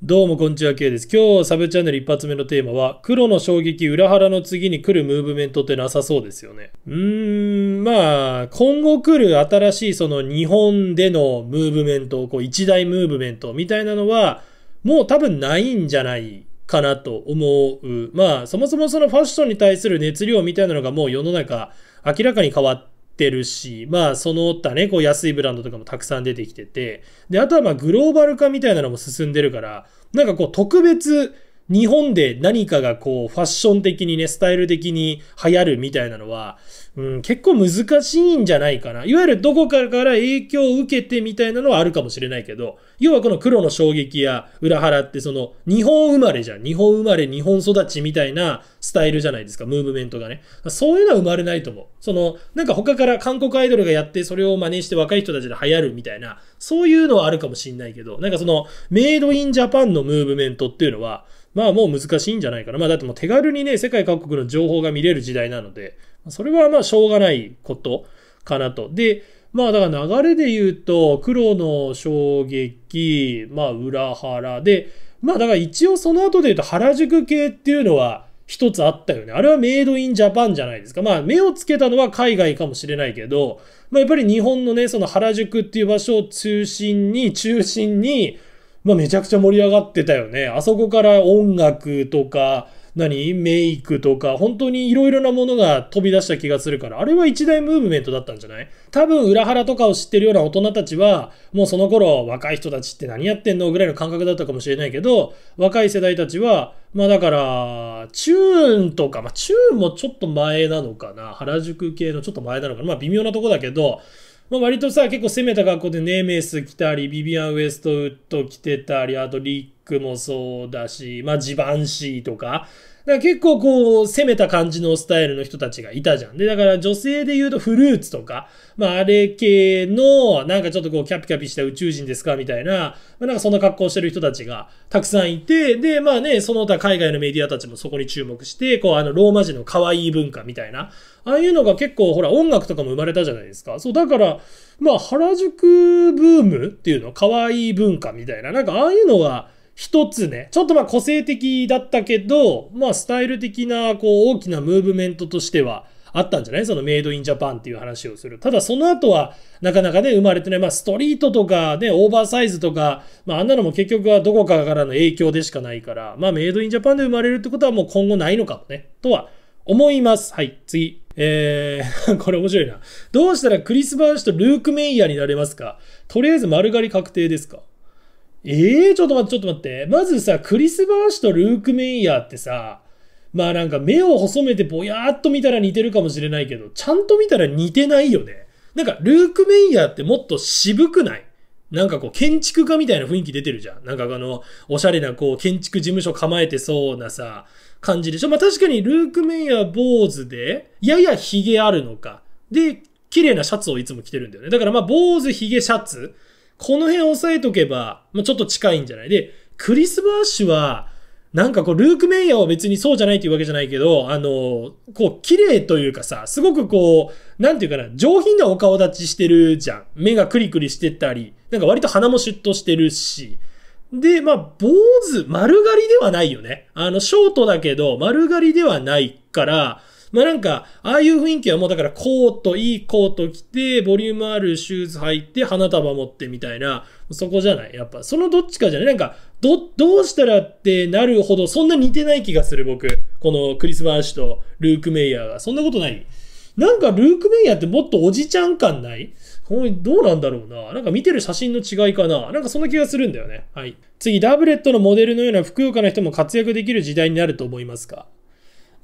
どうもこんにちは、K です。今日サブチャンネル一発目のテーマは、黒の衝撃裏腹の次に来るムーブメントってなさそうですよね。うーん、まあ、今後来る新しいその日本でのムーブメント、こう一大ムーブメントみたいなのは、もう多分ないんじゃないかなと思う。まあ、そもそもそのファッションに対する熱量みたいなのがもう世の中明らかに変わっってるし、まあ、その他ね、こう安いブランドとかもたくさん出てきてて、で、あとはまあグローバル化みたいなのも進んでるから、なんかこう特別日本で何かがこう、ファッション的にね、スタイル的に流行るみたいなのは、うん、結構難しいんじゃないかな。いわゆるどこかから影響を受けてみたいなのはあるかもしれないけど、要はこの黒の衝撃や裏腹ってその、日本生まれじゃん。日本生まれ、日本育ちみたいなスタイルじゃないですか、ムーブメントがね。そういうのは生まれないと思う。その、なんか他から韓国アイドルがやって、それを真似して若い人たちで流行るみたいな、そういうのはあるかもしれないけど、なんかその、メイドインジャパンのムーブメントっていうのは、まあもう難しいんじゃないかな。まあだってもう手軽にね、世界各国の情報が見れる時代なので、それはまあしょうがないことかなと。で、まあだから流れで言うと、黒の衝撃、まあ裏腹で、まあだから一応その後で言うと原宿系っていうのは一つあったよね。あれはメイドインジャパンじゃないですか。まあ目をつけたのは海外かもしれないけど、まあやっぱり日本のね、その原宿っていう場所を中心に、中心に、まあ、めちゃくちゃ盛り上がってたよね。あそこから音楽とか、何メイクとか、本当にいろいろなものが飛び出した気がするから、あれは一大ムーブメントだったんじゃない多分、裏腹とかを知ってるような大人たちは、もうその頃、若い人たちって何やってんのぐらいの感覚だったかもしれないけど、若い世代たちは、まあだから、チューンとか、まあチューンもちょっと前なのかな。原宿系のちょっと前なのかな。まあ微妙なとこだけど、まあ、割とさ、結構攻めた格好でネーメス来たり、ビビアン・ウエストウッド来てたり、あとリックもそうだし、まあ、ジバンシーとか、から結構こう、攻めた感じのスタイルの人たちがいたじゃん。で、だから女性で言うとフルーツとか、まああれ系の、なんかちょっとこう、キャピキャピした宇宙人ですかみたいな、まあなんかそんな格好してる人たちがたくさんいて、で、まあね、その他海外のメディアたちもそこに注目して、こう、あの、ローマ人の可愛い文化みたいな、ああいうのが結構ほら音楽とかも生まれたじゃないですか。そう、だから、まあ原宿ブームっていうの、可愛い文化みたいな、なんかああいうのは、一つね、ちょっとまあ個性的だったけど、まあスタイル的なこう大きなムーブメントとしてはあったんじゃないそのメイドインジャパンっていう話をする。ただその後はなかなかね、生まれてない。まあストリートとかね、オーバーサイズとか、まああんなのも結局はどこかからの影響でしかないから、まあメイドインジャパンで生まれるってことはもう今後ないのかもね、とは思います。はい、次。えー、これ面白いな。どうしたらクリス・バーシュとルーク・メイヤーになれますかとりあえず丸刈り確定ですかええー、ちょっと待って、ちょっと待って。まずさ、クリス・バーシとルーク・メイヤーってさ、まあなんか目を細めてぼやーっと見たら似てるかもしれないけど、ちゃんと見たら似てないよね。なんかルーク・メイヤーってもっと渋くないなんかこう建築家みたいな雰囲気出てるじゃん。なんかあの、おしゃれなこう建築事務所構えてそうなさ、感じでしょ。まあ確かにルーク・メイヤー坊主で、やや髭あるのか。で、綺麗なシャツをいつも着てるんだよね。だからまあ坊主、髭、シャツ。この辺押さえとけば、まうちょっと近いんじゃないで、クリス・バーシュは、なんかこう、ルーク・メイヤーは別にそうじゃないっていうわけじゃないけど、あの、こう、綺麗というかさ、すごくこう、なんていうかな、上品なお顔立ちしてるじゃん。目がクリクリしてたり、なんか割と鼻もシュッとしてるし。で、まあ、坊主、丸刈りではないよね。あの、ショートだけど、丸刈りではないから、まあなんか、ああいう雰囲気はもうだからコート、いいコート着て、ボリュームあるシューズ履いて、花束持ってみたいな、そこじゃない。やっぱ、そのどっちかじゃない。なんか、ど、どうしたらってなるほど、そんな似てない気がする、僕。このクリス・バーシとルーク・メイヤーが。そんなことないなんかルーク・メイヤーってもっとおじちゃん感ないどうなんだろうな。なんか見てる写真の違いかな。なんかそんな気がするんだよね。はい。次、ダブレットのモデルのようなふくよかな人も活躍できる時代になると思いますか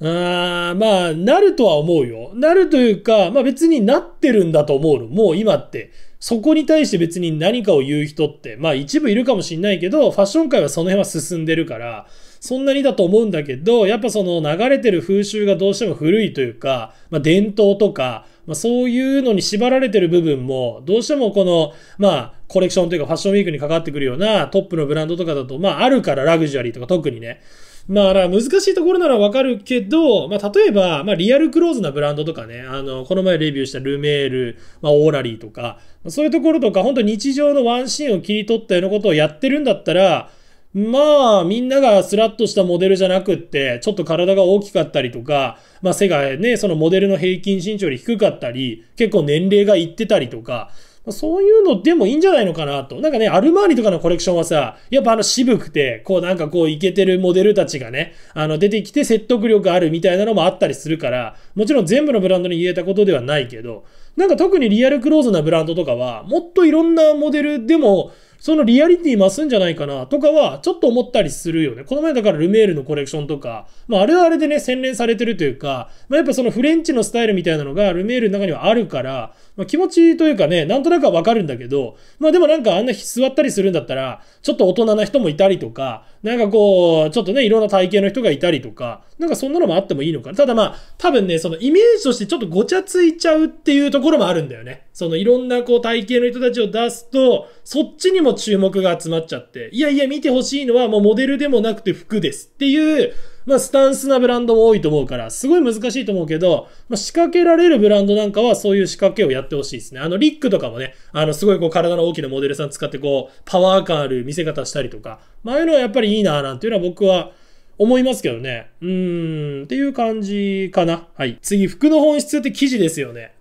あまあ、なるとは思うよ。なるというか、まあ別になってるんだと思うの。もう今って。そこに対して別に何かを言う人って、まあ一部いるかもしんないけど、ファッション界はその辺は進んでるから、そんなにだと思うんだけど、やっぱその流れてる風習がどうしても古いというか、まあ伝統とか、まあそういうのに縛られてる部分も、どうしてもこの、まあコレクションというかファッションウィークにかかってくるようなトップのブランドとかだと、まああるからラグジュアリーとか特にね。まあ、難しいところならわかるけど、まあ、例えば、まあ、リアルクローズなブランドとかね、あの、この前レビューしたルメール、まあ、オーラリーとか、そういうところとか、本当日常のワンシーンを切り取ったようなことをやってるんだったら、まあ、みんながスラッとしたモデルじゃなくって、ちょっと体が大きかったりとか、まあ、背がね、そのモデルの平均身長より低かったり、結構年齢がいってたりとか、まあ、そういうのでもいいんじゃないのかなと。なんかね、アルマーニとかのコレクションはさ、やっぱあの渋くて、こうなんかこうイケてるモデルたちがね、あの出てきて説得力あるみたいなのもあったりするから、もちろん全部のブランドに言えたことではないけど、なんか特にリアルクローズなブランドとかは、もっといろんなモデルでも、そのリアリティ増すんじゃないかなとかは、ちょっと思ったりするよね。この前だからルメールのコレクションとか、まあ、あれはあれでね、洗練されてるというか、まあ、やっぱそのフレンチのスタイルみたいなのがルメールの中にはあるから、まあ、気持ちというかね、なんとなくはわかるんだけど、まあでもなんかあんな座ったりするんだったら、ちょっと大人な人もいたりとか、なんかこう、ちょっとね、いろんな体型の人がいたりとか、なんかそんなのもあってもいいのかな。ただまあ、多分ね、そのイメージとしてちょっとごちゃついちゃうっていうところもあるんだよね。そのいろんなこう体型の人たちを出すと、そっちにも注目が集まっちゃって、いやいや見てほしいのはもうモデルでもなくて服ですっていう、まあスタンスなブランドも多いと思うから、すごい難しいと思うけど、まあ仕掛けられるブランドなんかはそういう仕掛けをやってほしいですね。あのリックとかもね、あのすごいこう体の大きなモデルさん使ってこう、パワー感ある見せ方したりとか、まああいうのはやっぱりいいなーなんていうのは僕は、思いますけどね。うーん、っていう感じかな。はい。次、服の本質って生地ですよね。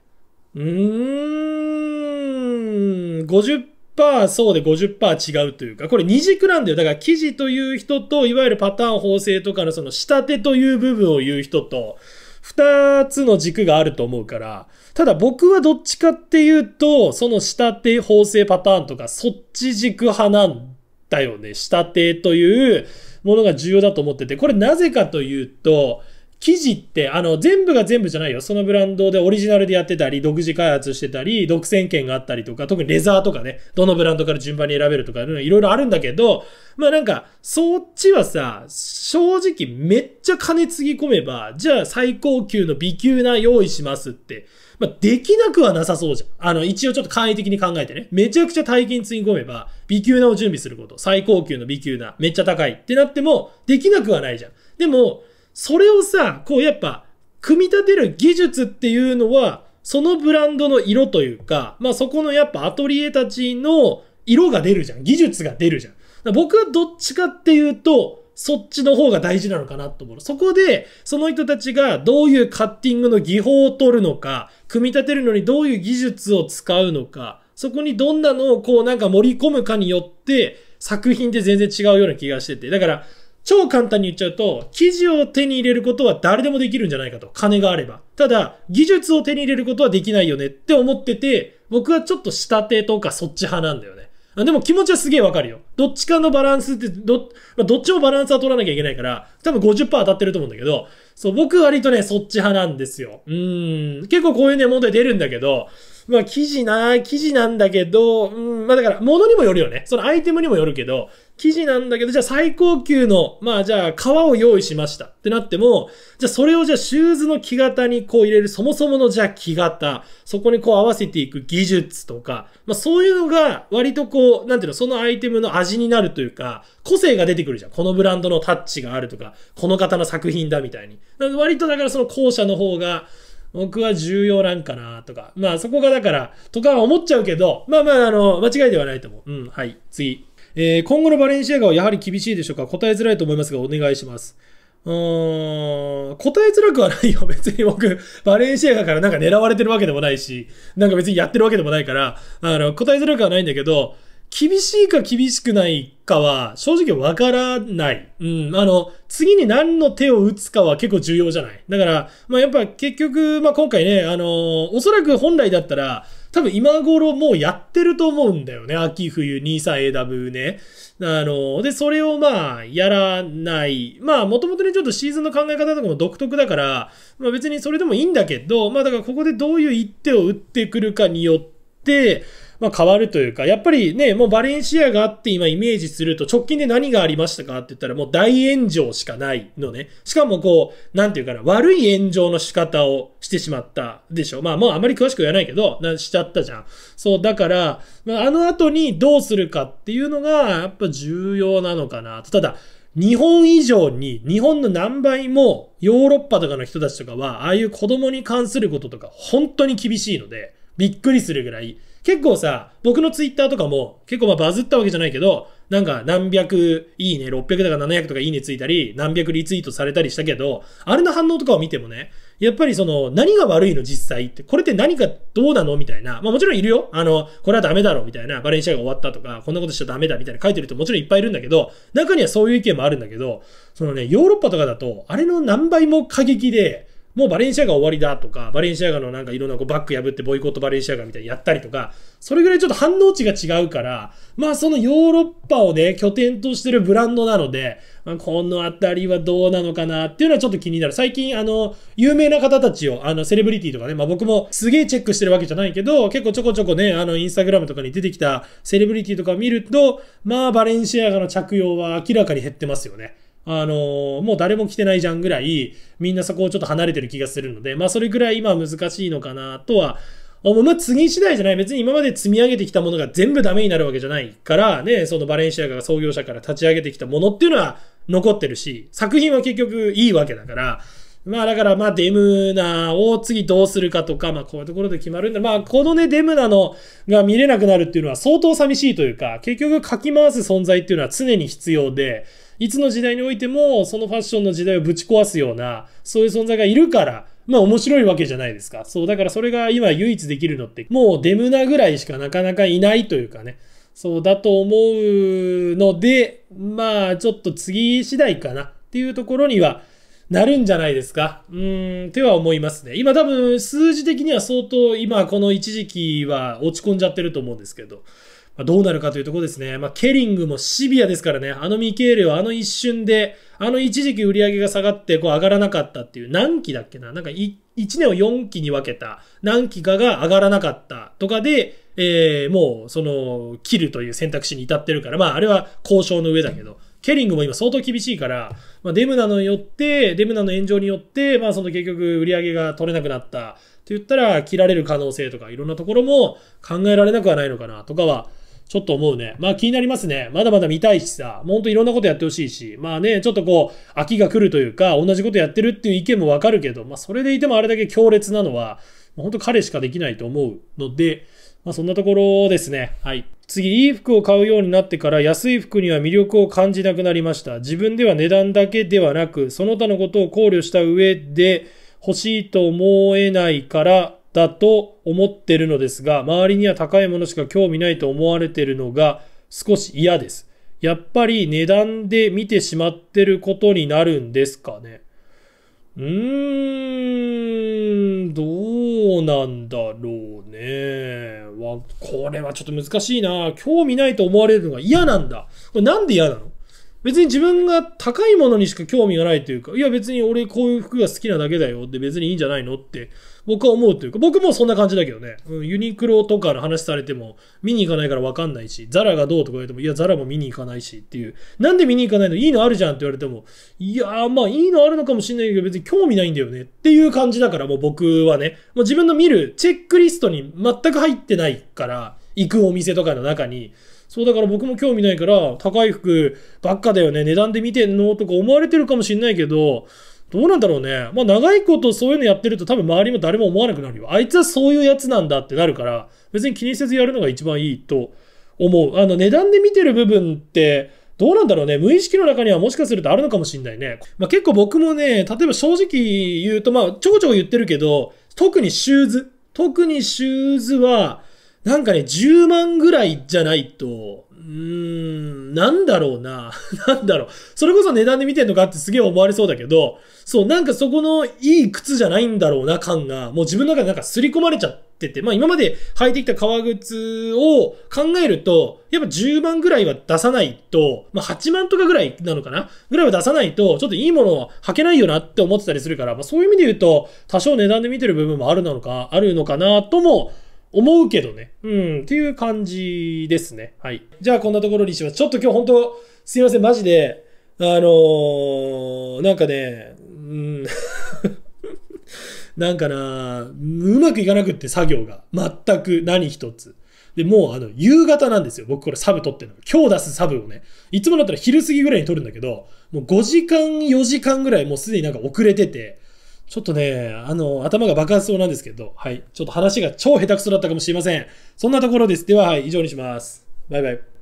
うーん、50%そうで50%違うというか、これ二軸なんだよ。だから記事という人と、いわゆるパターン法制とかのその仕立てという部分を言う人と、二つの軸があると思うから、ただ僕はどっちかっていうと、その仕立て法制パターンとか、そっち軸派なんだよね。仕立てというものが重要だと思ってて、これなぜかというと、生地って、あの、全部が全部じゃないよ。そのブランドでオリジナルでやってたり、独自開発してたり、独占権があったりとか、特にレザーとかね、どのブランドから順番に選べるとか、いろいろあるんだけど、まあなんか、そっちはさ、正直めっちゃ金つぎ込めば、じゃあ最高級の美級な用意しますって、まあできなくはなさそうじゃん。あの、一応ちょっと簡易的に考えてね。めちゃくちゃ大金つぎ込めば、美級なを準備すること、最高級の美級な、めっちゃ高いってなっても、できなくはないじゃん。でも、それをさ、こうやっぱ、組み立てる技術っていうのは、そのブランドの色というか、まあそこのやっぱアトリエたちの色が出るじゃん。技術が出るじゃん。僕はどっちかっていうと、そっちの方が大事なのかなと思う。そこで、その人たちがどういうカッティングの技法を取るのか、組み立てるのにどういう技術を使うのか、そこにどんなのをこうなんか盛り込むかによって、作品って全然違うような気がしてて。だから、超簡単に言っちゃうと、記事を手に入れることは誰でもできるんじゃないかと。金があれば。ただ、技術を手に入れることはできないよねって思ってて、僕はちょっと下手とかそっち派なんだよね。でも気持ちはすげえわかるよ。どっちかのバランスって、ど、まあ、どっちもバランスは取らなきゃいけないから、多分50%当たってると思うんだけど、そう、僕割とね、そっち派なんですよ。うん。結構こういうね、問題出るんだけど、まあ、記事な、記事なんだけど、うん、まあだから、物にもよるよね。そのアイテムにもよるけど、記事なんだけど、じゃあ最高級の、まあじゃあ、革を用意しましたってなっても、じゃあそれをじゃあ、シューズの木型にこう入れる、そもそものじゃあ木型、そこにこう合わせていく技術とか、まあそういうのが、割とこう、なんていうの、そのアイテムの味になるというか、個性が出てくるじゃん。このブランドのタッチがあるとか、この方の作品だみたいに。割とだからその後者の方が、僕は重要なんかなとか。まあそこがだから、とかは思っちゃうけど、まあまあ、あの、間違いではないと思う。うん、はい、次。えー、今後のバレンシアガはやはり厳しいでしょうか答えづらいと思いますが、お願いします。うーん、答えづらくはないよ。別に僕、バレンシアガからなんか狙われてるわけでもないし、なんか別にやってるわけでもないから、あの、答えづらくはないんだけど、厳しいか厳しくないかは正直わからない。うん。あの、次に何の手を打つかは結構重要じゃない。だから、まあやっぱ結局、まあ今回ね、あの、おそらく本来だったら、多分今頃もうやってると思うんだよね。秋冬 23AW ね。あの、で、それをまあ、やらない。まあ、もともとね、ちょっとシーズンの考え方とかも独特だから、まあ別にそれでもいいんだけど、まあだからここでどういう一手を打ってくるかによって、、まあ、変わるというか、やっぱりね、もうバレンシアがあって今イメージすると、直近で何がありましたかって言ったらもう大炎上しかないのね。しかもこう、なんていうかな、悪い炎上の仕方をしてしまったでしょ。まあもうあまり詳しく言わないけど、なしちゃったじゃん。そう、だから、まあ、あの後にどうするかっていうのが、やっぱ重要なのかな。ただ、日本以上に、日本の何倍もヨーロッパとかの人たちとかは、ああいう子供に関することとか本当に厳しいので、びっくりするぐらい。結構さ、僕のツイッターとかも、結構まあバズったわけじゃないけど、なんか何百いいね、600だか700とかいいねついたり、何百リツイートされたりしたけど、あれの反応とかを見てもね、やっぱりその、何が悪いの実際って、これって何かどうなのみたいな。まあもちろんいるよ。あの、これはダメだろうみたいな。バレンシアが終わったとか、こんなことしちゃダメだみたいな書いてる人もちろんいっぱいいるんだけど、中にはそういう意見もあるんだけど、そのね、ヨーロッパとかだと、あれの何倍も過激で、もうバレンシアガ終わりだとか、バレンシアガのなんかいろんなこうバック破ってボイコットバレンシアガみたいにやったりとか、それぐらいちょっと反応値が違うから、まあそのヨーロッパをね、拠点としてるブランドなので、まあ、このあたりはどうなのかなっていうのはちょっと気になる。最近あの、有名な方たちを、あの、セレブリティとかね、まあ僕もすげえチェックしてるわけじゃないけど、結構ちょこちょこね、あの、インスタグラムとかに出てきたセレブリティとか見ると、まあバレンシアガの着用は明らかに減ってますよね。あのー、もう誰も来てないじゃんぐらい、みんなそこをちょっと離れてる気がするので、まあそれぐらい今は難しいのかなとは、まあ次次第じゃない。別に今まで積み上げてきたものが全部ダメになるわけじゃないから、ね、そのバレンシアガが創業者から立ち上げてきたものっていうのは残ってるし、作品は結局いいわけだから、まあだからまあデムナを次どうするかとか、まあこういうところで決まるんだ。まあこのね、デムナのが見れなくなるっていうのは相当寂しいというか、結局かき回す存在っていうのは常に必要で、いつの時代においてもそのファッションの時代をぶち壊すような、そういう存在がいるから、まあ面白いわけじゃないですか。そう、だからそれが今唯一できるのって、もうデムナぐらいしかなかなかいないというかね。そうだと思うので、まあちょっと次次第かなっていうところには、なるんじゃないですか。うーん、ては思いますね。今多分数字的には相当今この一時期は落ち込んじゃってると思うんですけど、まあ、どうなるかというとこですね。まあ、ケリングもシビアですからね。あのミケーレはあの一瞬で、あの一時期売り上げが下がってこう上がらなかったっていう、何期だっけななんか1年を4期に分けた、何期かが上がらなかったとかで、えー、もうその、切るという選択肢に至ってるから、まああれは交渉の上だけど、ケリングも今相当厳しいから、まあ、デムなのによって、デムナの炎上によって、まあ、その結局売り上げが取れなくなったって言ったら、切られる可能性とか、いろんなところも考えられなくはないのかなとかは、ちょっと思うね。まあ気になりますね。まだまだ見たいしさ、もうほんといろんなことやってほしいし、まあね、ちょっとこう、飽きが来るというか、同じことやってるっていう意見もわかるけど、まあそれでいてもあれだけ強烈なのは、本当彼しかできないと思うので、まあそんなところですね。はい。次、いい服を買うようになってから安い服には魅力を感じなくなりました。自分では値段だけではなく、その他のことを考慮した上で欲しいと思えないからだと思ってるのですが、周りには高いものしか興味ないと思われてるのが少し嫌です。やっぱり値段で見てしまってることになるんですかね。うーん、どうなんだろうね。わ、これはちょっと難しいな。興味ないと思われるのが嫌なんだ。これなんで嫌なの別に自分が高いものにしか興味がないというか、いや別に俺こういう服が好きなだけだよって別にいいんじゃないのって僕は思うというか、僕もそんな感じだけどね、うん、ユニクロとかの話されても見に行かないからわかんないし、ザラがどうとか言われても、いやザラも見に行かないしっていう、なんで見に行かないのいいのあるじゃんって言われても、いやまあいいのあるのかもしれないけど別に興味ないんだよねっていう感じだからもう僕はね、もう自分の見るチェックリストに全く入ってないから、行くお店とかの中に、そうだから僕も興味ないから高い服ばっかだよね値段で見てんのとか思われてるかもしんないけどどうなんだろうねまあ長いことそういうのやってると多分周りも誰も思わなくなるよあいつはそういうやつなんだってなるから別に気にせずやるのが一番いいと思うあの値段で見てる部分ってどうなんだろうね。無意識の中にはもしかするとあるのかもしんないね。まあ、結構僕もね、例えば正直言うと、まあ、ちょこちょこ言ってるけど、特にシューズ。特にシューズは、なんかね、10万ぐらいじゃないと、うーん、なんだろうな。なんだろう。それこそ値段で見てんのかってすげえ思われそうだけど、そう、なんかそこのいい靴じゃないんだろうな感が、もう自分の中でなんか刷り込まれちゃってて、まあ今まで履いてきた革靴を考えると、やっぱ10万ぐらいは出さないと、まあ8万とかぐらいなのかなぐらいは出さないと、ちょっといいものを履けないよなって思ってたりするから、まあそういう意味で言うと、多少値段で見てる部分もあるのか、あるのかなとも思うけどね。うん、っていう感じですね。はい。じゃあこんなところにします。ちょっと今日本当、すいません、マジで、あのー、なんかね、うん なんかな、うまくいかなくって作業が。全く何一つ。で、もうあの、夕方なんですよ。僕これサブ撮ってるの。今日出すサブをね。いつもだったら昼過ぎぐらいに撮るんだけど、もう5時間、4時間ぐらいもうすでになんか遅れてて、ちょっとね、あの、頭が爆発そうなんですけど、はい。ちょっと話が超下手くそだったかもしれません。そんなところです。では、はい、以上にします。バイバイ。